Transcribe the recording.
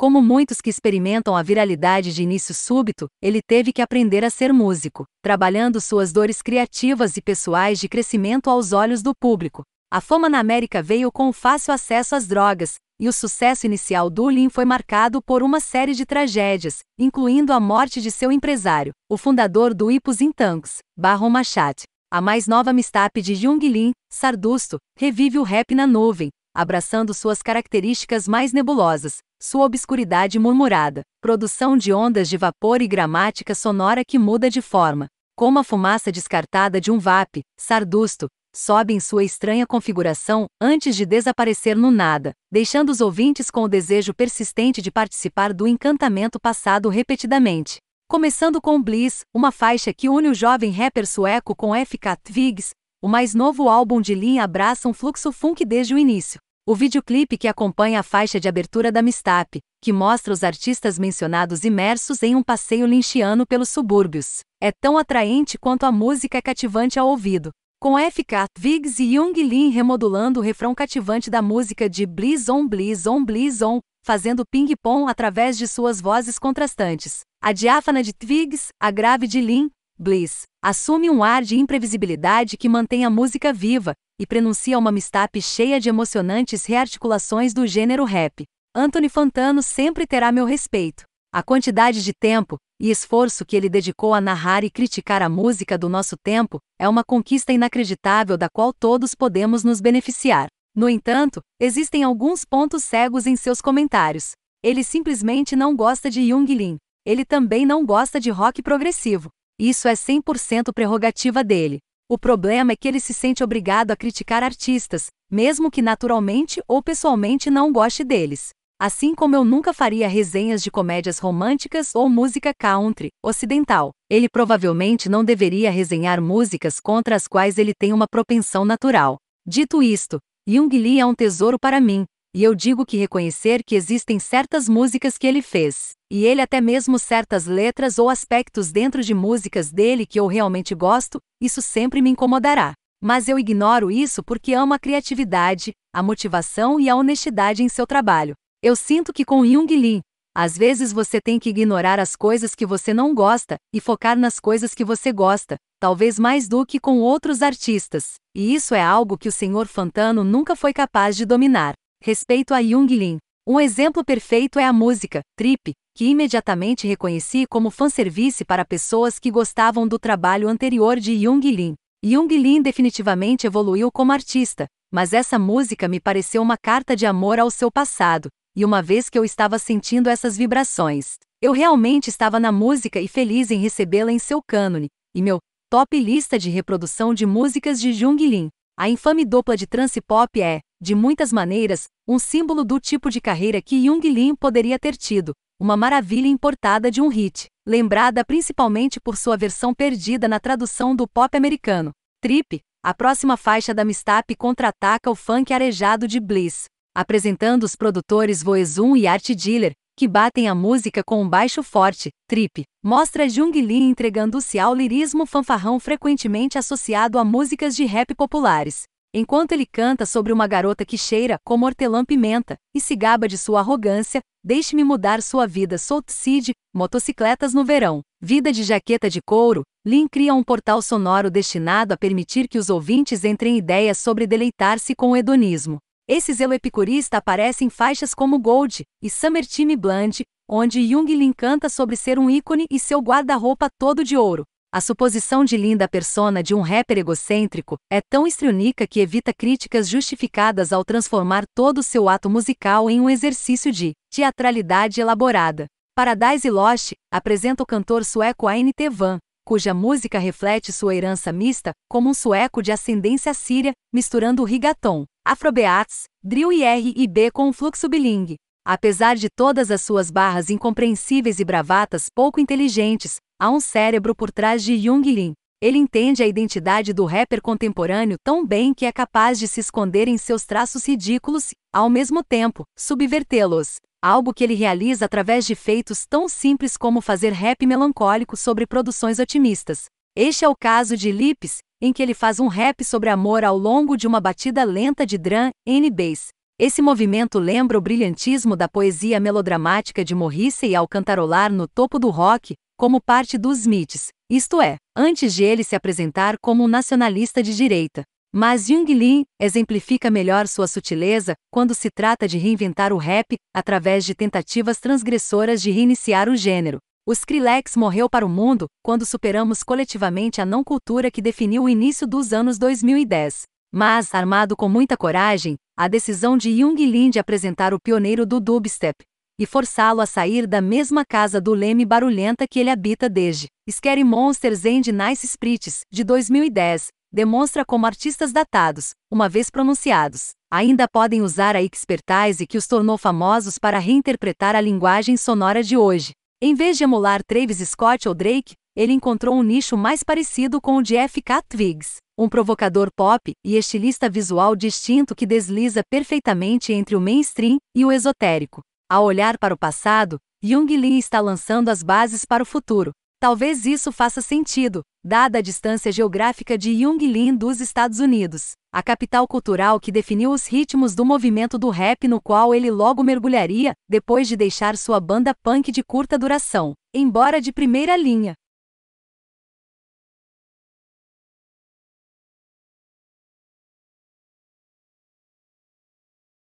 Como muitos que experimentam a viralidade de início súbito, ele teve que aprender a ser músico, trabalhando suas dores criativas e pessoais de crescimento aos olhos do público. A fama na América veio com o fácil acesso às drogas, e o sucesso inicial do Lin foi marcado por uma série de tragédias, incluindo a morte de seu empresário, o fundador do Ipos Intangos, Barron Machat. A mais nova mistap de Jung Lin, Sardusto, revive o rap na nuvem, abraçando suas características mais nebulosas, sua obscuridade murmurada, produção de ondas de vapor e gramática sonora que muda de forma, como a fumaça descartada de um VAP, sardusto, sobe em sua estranha configuração antes de desaparecer no nada, deixando os ouvintes com o desejo persistente de participar do encantamento passado repetidamente. Começando com Bliss, uma faixa que une o jovem rapper sueco com FK Twigs, o mais novo álbum de Lin abraça um fluxo funk desde o início. O videoclipe que acompanha a faixa de abertura da Mistap, que mostra os artistas mencionados imersos em um passeio linchiano pelos subúrbios, é tão atraente quanto a música é cativante ao ouvido. Com FK, Viggs e Young Lin remodulando o refrão cativante da música de Blizz on Blizz on Blizz on, fazendo ping-pong através de suas vozes contrastantes. A diáfana de Twigs, a grave de Lin, Bliss, assume um ar de imprevisibilidade que mantém a música viva e prenuncia uma mistap cheia de emocionantes rearticulações do gênero rap. Anthony Fantano sempre terá meu respeito. A quantidade de tempo e esforço que ele dedicou a narrar e criticar a música do nosso tempo é uma conquista inacreditável da qual todos podemos nos beneficiar. No entanto, existem alguns pontos cegos em seus comentários. Ele simplesmente não gosta de Jung Lin. Ele também não gosta de rock progressivo. Isso é 100% prerrogativa dele. O problema é que ele se sente obrigado a criticar artistas, mesmo que naturalmente ou pessoalmente não goste deles. Assim como eu nunca faria resenhas de comédias românticas ou música country, ocidental, ele provavelmente não deveria resenhar músicas contra as quais ele tem uma propensão natural. Dito isto, Jung Lee é um tesouro para mim, e eu digo que reconhecer que existem certas músicas que ele fez, e ele até mesmo certas letras ou aspectos dentro de músicas dele que eu realmente gosto, isso sempre me incomodará. Mas eu ignoro isso porque amo a criatividade, a motivação e a honestidade em seu trabalho. Eu sinto que com Jung Lin, às vezes você tem que ignorar as coisas que você não gosta e focar nas coisas que você gosta, talvez mais do que com outros artistas. E isso é algo que o Sr. Fantano nunca foi capaz de dominar. Respeito a Jung Lin. Um exemplo perfeito é a música, Trip, que imediatamente reconheci como fanservice para pessoas que gostavam do trabalho anterior de Jung Lin. Jung Lin definitivamente evoluiu como artista, mas essa música me pareceu uma carta de amor ao seu passado, e uma vez que eu estava sentindo essas vibrações, eu realmente estava na música e feliz em recebê-la em seu cânone, e meu top lista de reprodução de músicas de Jung Lin. A infame dupla de trance pop é de muitas maneiras, um símbolo do tipo de carreira que Jung Lin poderia ter tido, uma maravilha importada de um hit, lembrada principalmente por sua versão perdida na tradução do pop americano. Trip, a próxima faixa da Mistap contra-ataca o funk arejado de Bliss, apresentando os produtores Voezum e Art Dealer, que batem a música com um baixo forte, trip, mostra Jung Lee entregando-se ao lirismo fanfarrão frequentemente associado a músicas de rap populares. Enquanto ele canta sobre uma garota que cheira como hortelã-pimenta e se gaba de sua arrogância, deixe-me mudar sua vida Soulseed, motocicletas no verão. Vida de jaqueta de couro, Lin cria um portal sonoro destinado a permitir que os ouvintes entrem em ideias sobre deleitar-se com o hedonismo. Esse zelo epicurista aparece em faixas como Gold e Summer Time Blunt, onde Jung Lin canta sobre ser um ícone e seu guarda-roupa todo de ouro. A suposição de linda persona de um rapper egocêntrico é tão estrionica que evita críticas justificadas ao transformar todo seu ato musical em um exercício de teatralidade elaborada. Paradise Lost apresenta o cantor sueco Aine Tevan, cuja música reflete sua herança mista, como um sueco de ascendência síria, misturando o rigaton, afrobeats, drill e R&B com um fluxo bilingue, Apesar de todas as suas barras incompreensíveis e bravatas pouco inteligentes, há um cérebro por trás de Jung Lin. Ele entende a identidade do rapper contemporâneo tão bem que é capaz de se esconder em seus traços ridículos e, ao mesmo tempo, subvertê-los. Algo que ele realiza através de feitos tão simples como fazer rap melancólico sobre produções otimistas. Este é o caso de Lips, em que ele faz um rap sobre amor ao longo de uma batida lenta de drum, N-bass. Esse movimento lembra o brilhantismo da poesia melodramática de Morrissey ao cantarolar no topo do rock, como parte dos mites. isto é, antes de ele se apresentar como um nacionalista de direita. Mas Jung Lin exemplifica melhor sua sutileza quando se trata de reinventar o rap através de tentativas transgressoras de reiniciar o gênero. O Skrillex morreu para o mundo quando superamos coletivamente a não cultura que definiu o início dos anos 2010. Mas, armado com muita coragem, a decisão de Jung Lin de apresentar o pioneiro do dubstep e forçá-lo a sair da mesma casa do leme barulhenta que ele habita desde Scary Monsters and Nice Sprites de 2010, demonstra como artistas datados, uma vez pronunciados, ainda podem usar a expertise que os tornou famosos para reinterpretar a linguagem sonora de hoje. Em vez de emular Travis Scott ou Drake, ele encontrou um nicho mais parecido com o de F.K. Twigs, um provocador pop e estilista visual distinto que desliza perfeitamente entre o mainstream e o esotérico. Ao olhar para o passado, Jung Lee está lançando as bases para o futuro. Talvez isso faça sentido, dada a distância geográfica de Jung dos Estados Unidos, a capital cultural que definiu os ritmos do movimento do rap no qual ele logo mergulharia, depois de deixar sua banda punk de curta duração, embora de primeira linha.